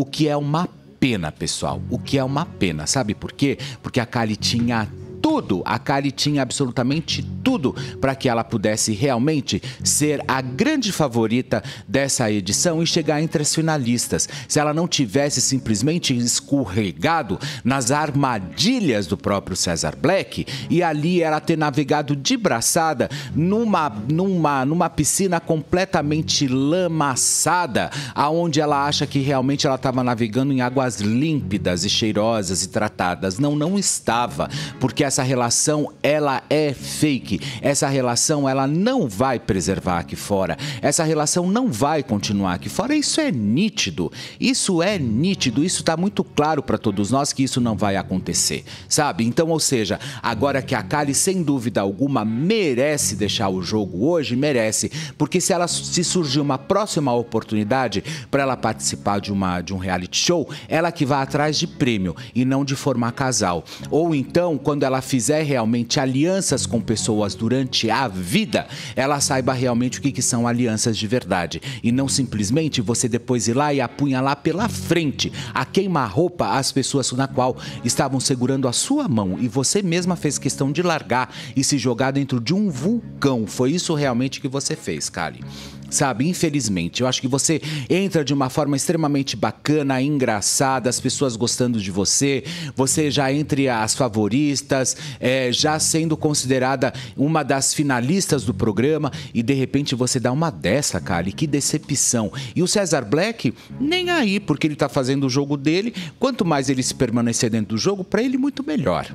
O que é uma pena, pessoal. O que é uma pena. Sabe por quê? Porque a Kali tinha tudo, a Kali tinha absolutamente tudo para que ela pudesse realmente ser a grande favorita dessa edição e chegar entre as finalistas. Se ela não tivesse simplesmente escorregado nas armadilhas do próprio César Black e ali ela ter navegado de braçada numa numa numa piscina completamente lamaçada, aonde ela acha que realmente ela estava navegando em águas límpidas e cheirosas e tratadas. Não, não estava, porque essa essa relação ela é fake. Essa relação ela não vai preservar aqui fora. Essa relação não vai continuar aqui fora. Isso é nítido. Isso é nítido. Isso está muito claro para todos nós que isso não vai acontecer, sabe? Então, ou seja, agora que a Kali sem dúvida alguma merece deixar o jogo hoje, merece, porque se ela se surgir uma próxima oportunidade para ela participar de uma de um reality show, ela que vá atrás de prêmio e não de formar casal. Ou então, quando ela fizer realmente alianças com pessoas durante a vida, ela saiba realmente o que, que são alianças de verdade. E não simplesmente você depois ir lá e apunhalar pela frente, a queima-roupa, as pessoas na qual estavam segurando a sua mão e você mesma fez questão de largar e se jogar dentro de um vulcão. Foi isso realmente que você fez, Kali sabe? Infelizmente. Eu acho que você entra de uma forma extremamente bacana, engraçada, as pessoas gostando de você, você já entre as favoristas, é, já sendo considerada uma das finalistas do programa e de repente você dá uma dessa, cara, e que decepção. E o César Black, nem aí, porque ele tá fazendo o jogo dele, quanto mais ele se permanecer dentro do jogo, para ele muito melhor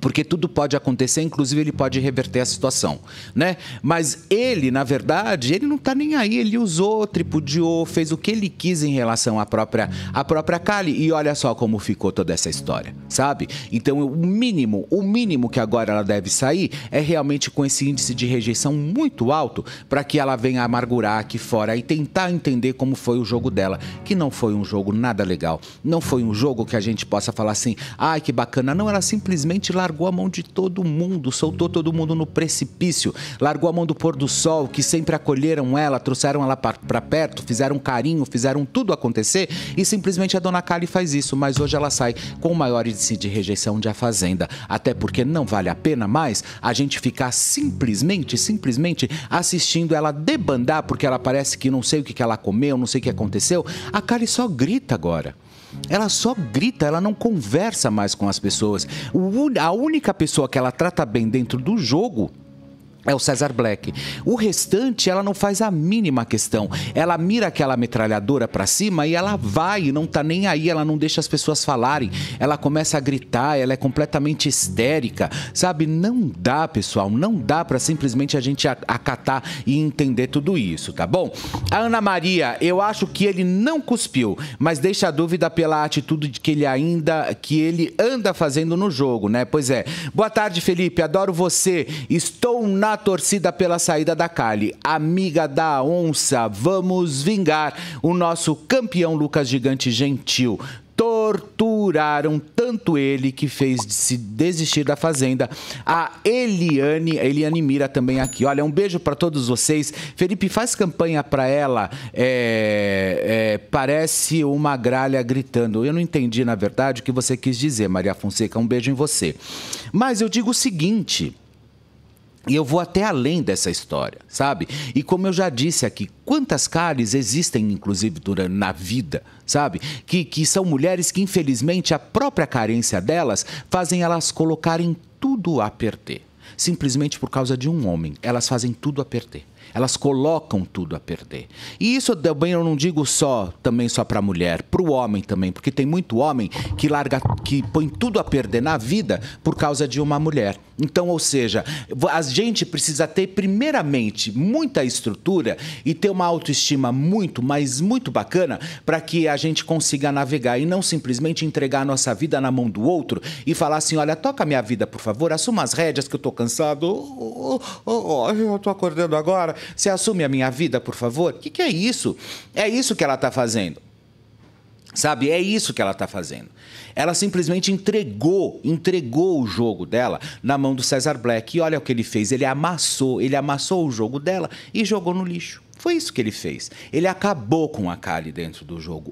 porque tudo pode acontecer, inclusive ele pode reverter a situação, né? Mas ele, na verdade, ele não está nem aí, ele usou, tripudiou, fez o que ele quis em relação à própria à própria Kali e olha só como ficou toda essa história, sabe? Então, o mínimo, o mínimo que agora ela deve sair é realmente com esse índice de rejeição muito alto para que ela venha amargurar aqui fora e tentar entender como foi o jogo dela, que não foi um jogo nada legal, não foi um jogo que a gente possa falar assim: "Ai, que bacana". Não, ela simplesmente lá largou a mão de todo mundo, soltou todo mundo no precipício, largou a mão do pôr do sol, que sempre acolheram ela, trouxeram ela para perto, fizeram carinho, fizeram tudo acontecer e simplesmente a dona Kali faz isso, mas hoje ela sai com o maior índice de rejeição de A Fazenda, até porque não vale a pena mais a gente ficar simplesmente, simplesmente assistindo ela debandar porque ela parece que não sei o que, ela comeu, não sei o que aconteceu. A Kali só grita agora. Ela só grita, ela não conversa mais com as pessoas. A única pessoa que ela trata bem dentro do jogo é o César Black. O restante, ela não faz a mínima questão. Ela mira aquela metralhadora para cima e ela vai, não tá nem aí, ela não deixa as pessoas falarem. Ela começa a gritar, ela é completamente histérica, sabe? Não dá, pessoal, não dá para simplesmente a gente acatar e entender tudo isso, tá bom? A Ana Maria, eu acho que ele não cuspiu, mas deixa a dúvida pela atitude que ele ainda que ele anda fazendo no jogo, né? Pois é. Boa tarde, Felipe. Adoro você. Estou na a torcida pela saída da Cali. Amiga da onça, vamos vingar o nosso campeão Lucas Gigante Gentil torturaram tanto ele que fez se desistir da fazenda. A Eliane, a Eliane Mira também aqui. Olha, um beijo para todos vocês. Felipe, faz campanha para ela. É, é, parece uma gralha gritando. Eu não entendi, na verdade, o que você quis dizer, Maria Fonseca. Um beijo em você. Mas eu digo o seguinte. E eu vou até além dessa história, sabe? E como eu já disse aqui, quantas cáries existem, inclusive, durante, na vida, sabe? Que, que são mulheres que, infelizmente, a própria carência delas fazem elas colocarem tudo a perder. Simplesmente por causa de um homem. Elas fazem tudo a perder. Elas colocam tudo a perder. E isso também eu não digo só também só para a mulher, para o homem também, porque tem muito homem que larga, que põe tudo a perder na vida por causa de uma mulher. Então, ou seja, a gente precisa ter primeiramente muita estrutura e ter uma autoestima muito, mas muito bacana para que a gente consiga navegar e não simplesmente entregar a nossa vida na mão do outro e falar assim, olha, toca minha vida, por favor, assuma as rédeas que eu estou cansado, oh, oh, oh, eu estou acordando agora, agora? Você assume a minha vida, por favor? O que, que é isso? É isso que ela está fazendo. Sabe, é isso que ela está fazendo. Ela simplesmente entregou, entregou o jogo dela na mão do César Black. E olha o que ele fez, ele amassou, ele amassou o jogo dela e jogou no lixo. Foi isso que ele fez. Ele acabou com a Kali dentro do jogo.